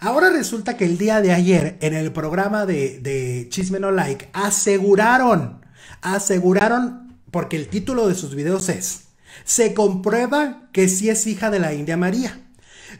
Ahora resulta que el día de ayer en el programa de, de Chisme No Like aseguraron, aseguraron, porque el título de sus videos es, se comprueba que sí es hija de la India María.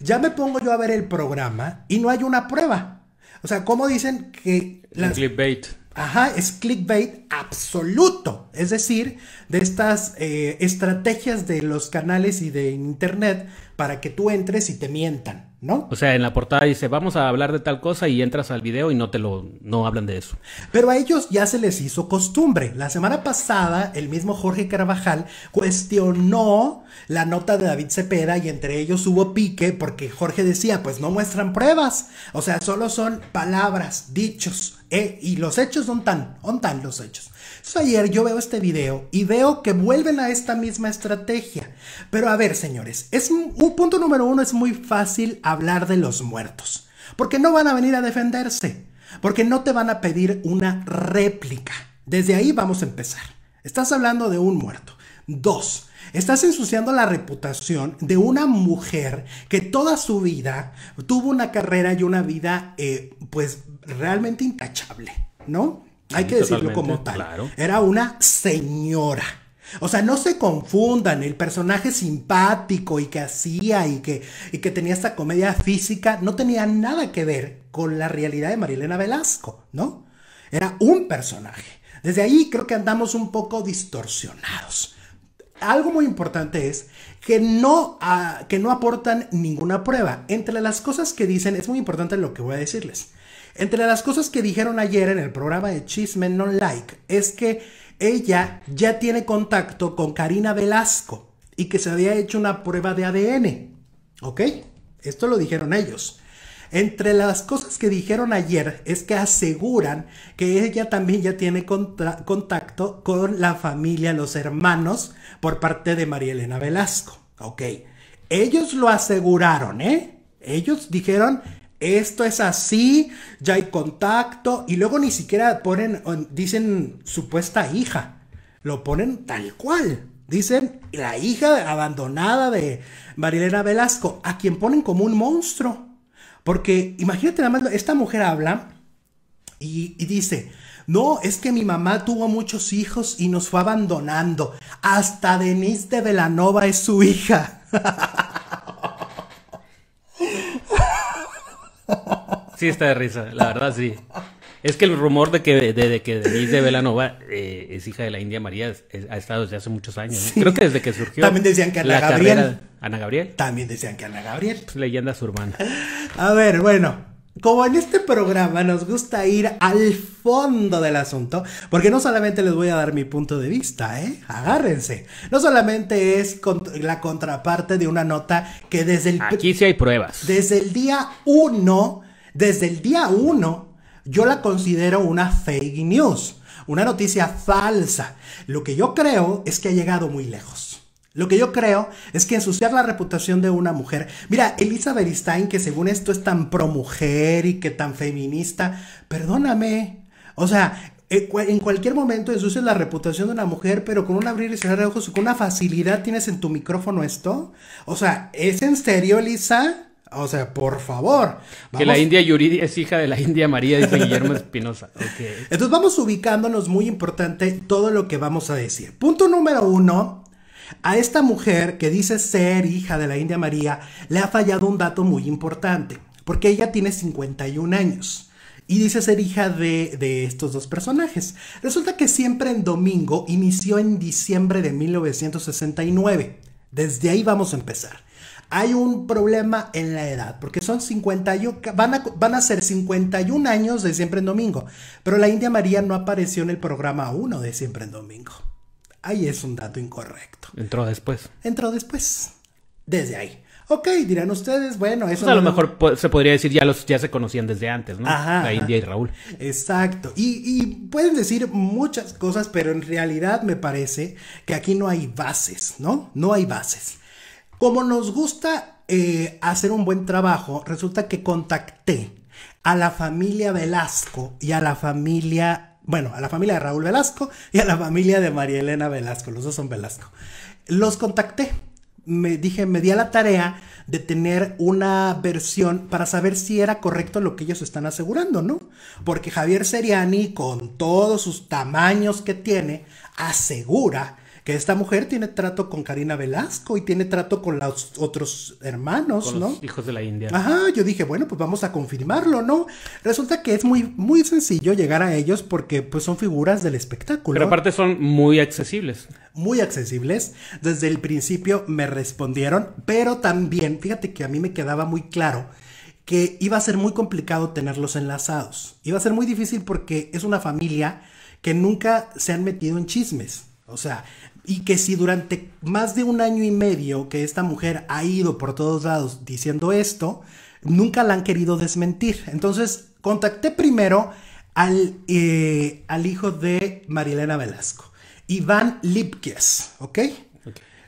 Ya me pongo yo a ver el programa y no hay una prueba. O sea, ¿cómo dicen que... Es Clickbait. Ajá, es clickbait absoluto. Es decir, de estas eh, estrategias de los canales y de internet para que tú entres y te mientan. O sea, en la portada dice, vamos a hablar de tal cosa y entras al video y no te lo, no hablan de eso. Pero a ellos ya se les hizo costumbre. La semana pasada, el mismo Jorge Carvajal cuestionó la nota de David Cepeda y entre ellos hubo pique porque Jorge decía, pues no muestran pruebas. O sea, solo son palabras, dichos, eh, y los hechos son tan, los hechos. ayer yo veo este video y veo que vuelven a esta misma estrategia. Pero a ver, señores, es un punto número uno, es muy fácil hablar de los muertos, porque no van a venir a defenderse, porque no te van a pedir una réplica. Desde ahí vamos a empezar. Estás hablando de un muerto. Dos, estás ensuciando la reputación de una mujer que toda su vida tuvo una carrera y una vida, eh, pues, realmente intachable, ¿no? Hay que decirlo como tal. Era una señora o sea, no se confundan, el personaje simpático y que hacía y que, que tenía esta comedia física no tenía nada que ver con la realidad de Marilena Velasco, ¿no? Era un personaje. Desde ahí creo que andamos un poco distorsionados. Algo muy importante es que no, ah, que no aportan ninguna prueba. Entre las cosas que dicen, es muy importante lo que voy a decirles. Entre las cosas que dijeron ayer en el programa de Chisme No Like es que ella ya tiene contacto con Karina Velasco y que se había hecho una prueba de ADN. ¿Ok? Esto lo dijeron ellos. Entre las cosas que dijeron ayer es que aseguran que ella también ya tiene contacto con la familia, los hermanos, por parte de María Elena Velasco. ¿Ok? Ellos lo aseguraron, ¿eh? Ellos dijeron esto es así, ya hay contacto, y luego ni siquiera ponen, dicen supuesta hija, lo ponen tal cual. Dicen la hija abandonada de Marilena Velasco, a quien ponen como un monstruo. Porque imagínate nada más, esta mujer habla y, dice, no, es que mi mamá tuvo muchos hijos y nos fue abandonando. Hasta Denise de Velanova es su hija. sí está de risa, la verdad sí. Es que el rumor de que, de, que Denise de Velanova eh, es hija de la India María ha estado desde hace muchos años. Creo que desde que surgió. También decían que Ana Gabriel. Ana Gabriel. También decían que Ana Gabriel. Pues, leyenda su A ver, bueno, como en este programa nos gusta ir al fondo del asunto, porque no solamente les voy a dar mi punto de vista, ¿eh? Agárrense. No solamente es la contraparte de una nota que desde el... Aquí sí hay pruebas. Desde el día uno... Desde el día uno, yo la considero una fake news, una noticia falsa. Lo que yo creo es que ha llegado muy lejos. Lo que yo creo es que ensuciar la reputación de una mujer. Mira, Elizabeth Stein, que según esto es tan pro y que tan feminista, perdóname. O sea, eh, en cualquier momento ensucias la reputación de una mujer, pero con un abrir y cerrar de ojos, con una facilidad tienes en tu micrófono esto. O sea, ¿es en serio, Elisa? O sea, por favor. Que la India Yuridia es hija de la India María, dice Guillermo Espinosa. Entonces vamos ubicándonos, muy importante, todo lo que vamos a decir. Punto número uno. A esta mujer que dice ser hija de la India María, le ha fallado un dato muy importante, porque ella tiene 51 años y dice ser hija de, de, estos dos personajes. Resulta que siempre en domingo inició en diciembre de 1969. Desde ahí vamos a empezar hay un problema en la edad, porque son 51, van a, van a ser 51 años de Siempre en Domingo, pero la India María no apareció en el programa 1 de Siempre en Domingo. Ahí es un dato incorrecto. Entró después. Entró después. Desde ahí. Ok, dirán ustedes, bueno, eso. Pues es. a lo mejor se podría decir ya los ya se conocían desde antes, ¿no? Ajá, la India y Raúl. Exacto. y, pueden decir muchas cosas, pero en realidad me parece que aquí no hay bases, ¿no? No hay bases. Como nos gusta eh, hacer un buen trabajo, resulta que contacté a la familia Velasco y a la familia, bueno, a la familia de Raúl Velasco y a la familia de María Elena Velasco, los dos son Velasco. Los contacté, me dije, me di a la tarea de tener una versión para saber si era correcto lo que ellos están asegurando, ¿no? Porque Javier Seriani, con todos sus tamaños que tiene, asegura que esta mujer tiene trato con Karina Velasco y tiene trato con los otros hermanos, ¿no? Los hijos de la India. Ajá, yo dije, bueno, pues vamos a confirmarlo, ¿no? Resulta que es muy, muy sencillo llegar a ellos porque pues son figuras del espectáculo. Pero aparte son muy accesibles. Muy accesibles. Desde el principio me respondieron, pero también, fíjate que a mí me quedaba muy claro que iba a ser muy complicado tenerlos enlazados. Iba a ser muy difícil porque es una familia que nunca se han metido en chismes. O sea, y que si durante más de un año y medio que esta mujer ha ido por todos lados diciendo esto, nunca la han querido desmentir. Entonces, contacté primero al, eh, al hijo de Marielena Velasco, Iván Lipkies, ¿ok? ¿ok?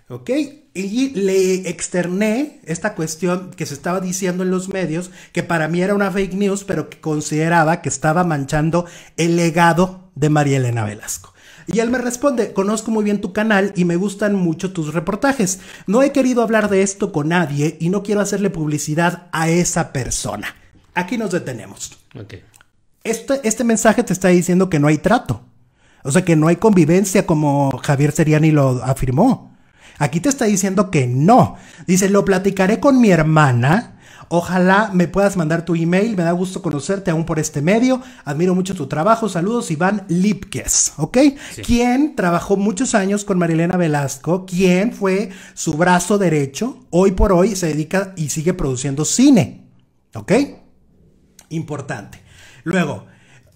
Ok, y le externé esta cuestión que se estaba diciendo en los medios, que para mí era una fake news, pero que consideraba que estaba manchando el legado de Marielena Velasco. Y él me responde, conozco muy bien tu canal y me gustan mucho tus reportajes. No he querido hablar de esto con nadie y no quiero hacerle publicidad a esa persona. Aquí nos detenemos. Este, este mensaje te está diciendo que no hay trato. O sea, que no hay convivencia como Javier Seriani lo afirmó. Aquí te está diciendo que no. Dice, lo platicaré con mi hermana Ojalá me puedas mandar tu email, me da gusto conocerte aún por este medio, admiro mucho tu trabajo, saludos Iván Lipkes, ¿ok? Quien trabajó muchos años con Marilena Velasco, quien fue su brazo derecho, hoy por hoy se dedica y sigue produciendo cine, ¿ok? Importante. Luego,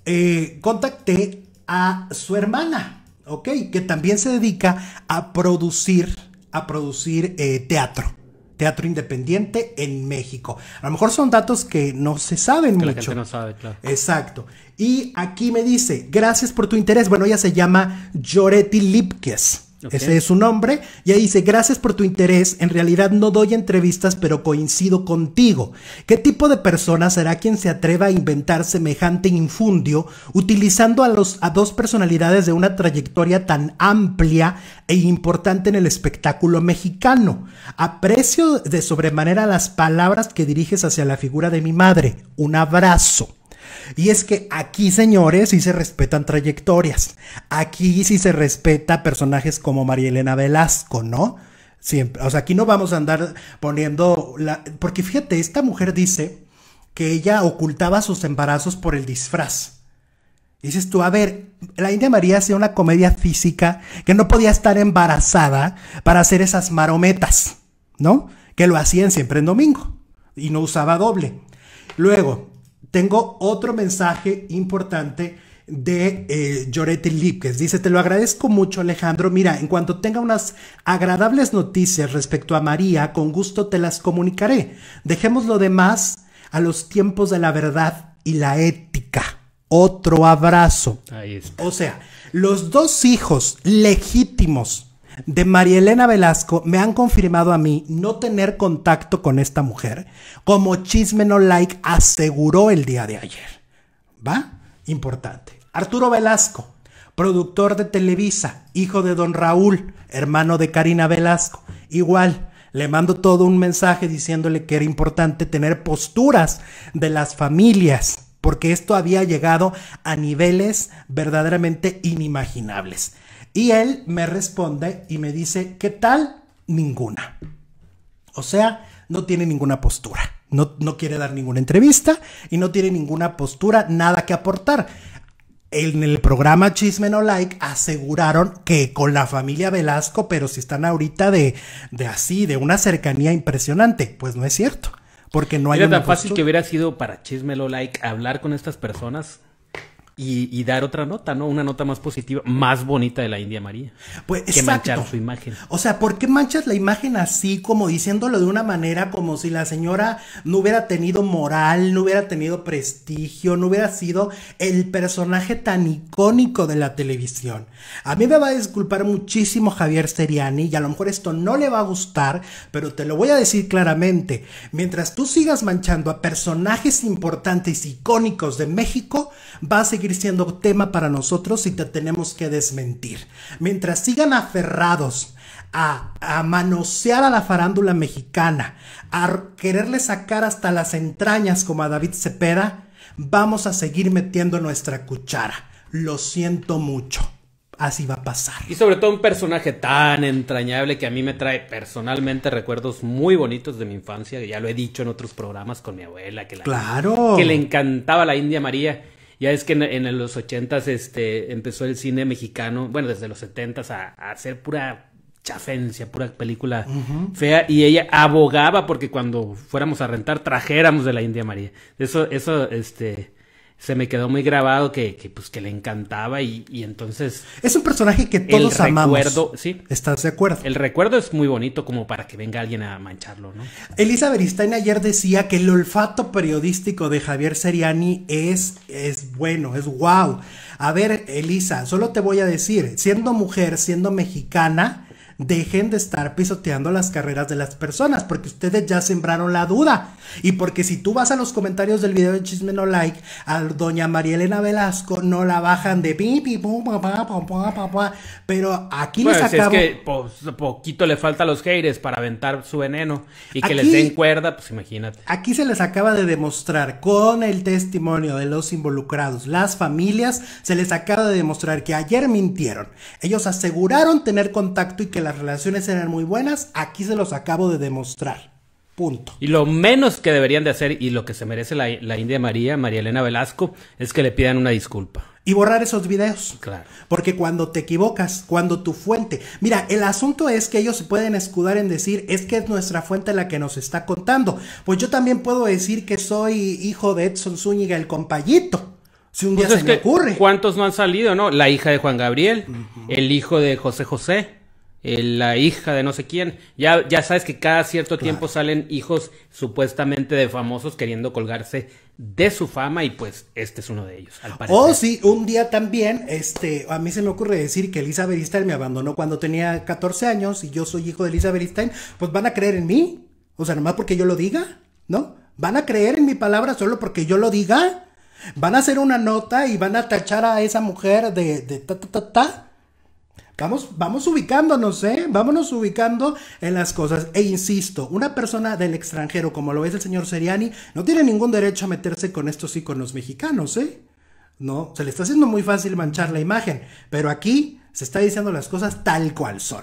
eh, contacté a su hermana, ¿ok? Que también se dedica a producir, a producir eh, teatro teatro independiente en México. A lo mejor son datos que no se saben que no sabe, claro. Exacto. Y aquí me dice, gracias por tu interés. Bueno, ella se llama Lloretti Lipkes. Ese es su nombre. Y ahí dice, gracias por tu interés. En realidad no doy entrevistas, pero coincido contigo. ¿Qué tipo de persona será quien se atreva a inventar semejante infundio utilizando a, los, a dos personalidades de una trayectoria tan amplia e importante en el espectáculo mexicano? Aprecio de sobremanera las palabras que diriges hacia la figura de mi madre. Un abrazo. Y es que aquí, señores, sí se respetan trayectorias. Aquí sí se respeta personajes como María Elena Velasco, ¿no? Siempre. O sea, aquí no vamos a andar poniendo la. Porque fíjate, esta mujer dice que ella ocultaba sus embarazos por el disfraz. Dices tú, a ver, la India María hacía una comedia física que no podía estar embarazada para hacer esas marometas, ¿no? Que lo hacían siempre en domingo y no usaba doble. Luego, tengo otro mensaje importante de Lloretti eh, Llorete Lipkes. Dice, te lo agradezco mucho Alejandro. Mira, en cuanto tenga unas agradables noticias respecto a María, con gusto te las comunicaré. Dejemos lo demás a los tiempos de la verdad y la ética. Otro abrazo. Ahí está. O sea, los dos hijos legítimos de María Elena Velasco me han confirmado a mí no tener contacto con esta mujer, como Chisme No Like aseguró el día de ayer. ¿Va? Importante. Arturo Velasco, productor de Televisa, hijo de don Raúl, hermano de Karina Velasco. Igual, le mando todo un mensaje diciéndole que era importante tener posturas de las familias, porque esto había llegado a niveles verdaderamente inimaginables. Y él me responde y me dice, ¿qué tal? Ninguna. O sea, no tiene ninguna postura. No, no quiere dar ninguna entrevista y no tiene ninguna postura, nada que aportar. En el programa Chisme No Like aseguraron que con la familia Velasco, pero si están ahorita de, de así, de una cercanía impresionante, pues no es cierto, porque no hay... Era tan fácil que hubiera sido para Chisme No Like hablar con estas personas y, dar otra nota, ¿no? Una nota más positiva, más bonita de la India María. Pues, que exacto. manchar su imagen. O sea, ¿por qué manchas la imagen así, como diciéndolo de una manera como si la señora no hubiera tenido moral, no hubiera tenido prestigio, no hubiera sido el personaje tan icónico de la televisión? A mí me va a disculpar muchísimo Javier Seriani, y a lo mejor esto no le va a gustar, pero te lo voy a decir claramente. Mientras tú sigas manchando a personajes importantes, icónicos de México, va a seguir siendo tema para nosotros y te tenemos que desmentir. Mientras sigan aferrados a, a, manosear a la farándula mexicana, a quererle sacar hasta las entrañas como a David Cepeda, vamos a seguir metiendo nuestra cuchara. Lo siento mucho. Así va a pasar. Y sobre todo un personaje tan entrañable que a mí me trae personalmente recuerdos muy bonitos de mi infancia. Ya lo he dicho en otros programas con mi abuela, que, claro. que le encantaba la India María. Ya es que en, los ochentas, este, empezó el cine mexicano, bueno, desde los setentas a, hacer pura chafencia, pura película fea. Y ella abogaba porque cuando fuéramos a rentar trajéramos de la India María. Eso, eso, este se me quedó muy grabado que, pues que le encantaba y, entonces... Es un personaje que todos el amamos. Recuerdo, sí. ¿Estás de acuerdo? El recuerdo es muy bonito como para que venga alguien a mancharlo, ¿no? Elisa Beristain ayer decía que el olfato periodístico de Javier Seriani es, es bueno, es wow. A ver, Elisa, solo te voy a decir, siendo mujer, siendo mexicana dejen de estar pisoteando las carreras de las personas, porque ustedes ya sembraron la duda. Y porque si tú vas a los comentarios del video de Chisme No Like, a doña María Elena Velasco no la bajan de pipi, pum, papá, Pero aquí les acabo. es que poquito le falta a los haters para aventar su veneno y que les den cuerda, pues imagínate. Aquí se les acaba de demostrar con el testimonio de los involucrados, las familias, se les acaba de demostrar que ayer mintieron. Ellos aseguraron tener contacto y que la relaciones eran muy buenas, aquí se los acabo de demostrar. Punto. Y lo menos que deberían de hacer y lo que se merece la, India María, María Elena Velasco, es que le pidan una disculpa. Y borrar esos videos. Claro. Porque cuando te equivocas, cuando tu fuente. Mira, el asunto es que ellos se pueden escudar en decir, es que es nuestra fuente la que nos está contando. Pues yo también puedo decir que soy hijo de Edson Zúñiga, el compayito. Si un pues día se me ocurre. ¿Cuántos no han salido, no? La hija de Juan Gabriel, el hijo de José José. Eh, la hija de no sé quién. Ya, ya sabes que cada cierto tiempo salen hijos supuestamente de famosos queriendo colgarse de su fama y pues este es uno de ellos. O si Oh, sí, un día también, este, a mí se me ocurre decir que Elizabeth Einstein me abandonó cuando tenía 14 años y yo soy hijo de Elizabeth Einstein, pues van a creer en mí. O sea, nomás porque yo lo diga, ¿no? ¿Van a creer en mi palabra solo porque yo lo diga? ¿Van a hacer una nota y van a tachar a esa mujer de, de ta ta ta ta? Vamos, vamos ubicándonos, ¿eh? Vámonos ubicando en las cosas. E insisto, una persona del extranjero, como lo es el señor Seriani, no tiene ningún derecho a meterse con estos iconos mexicanos, ¿eh? No, se le está haciendo muy fácil manchar la imagen, pero aquí se está diciendo las cosas tal cual son.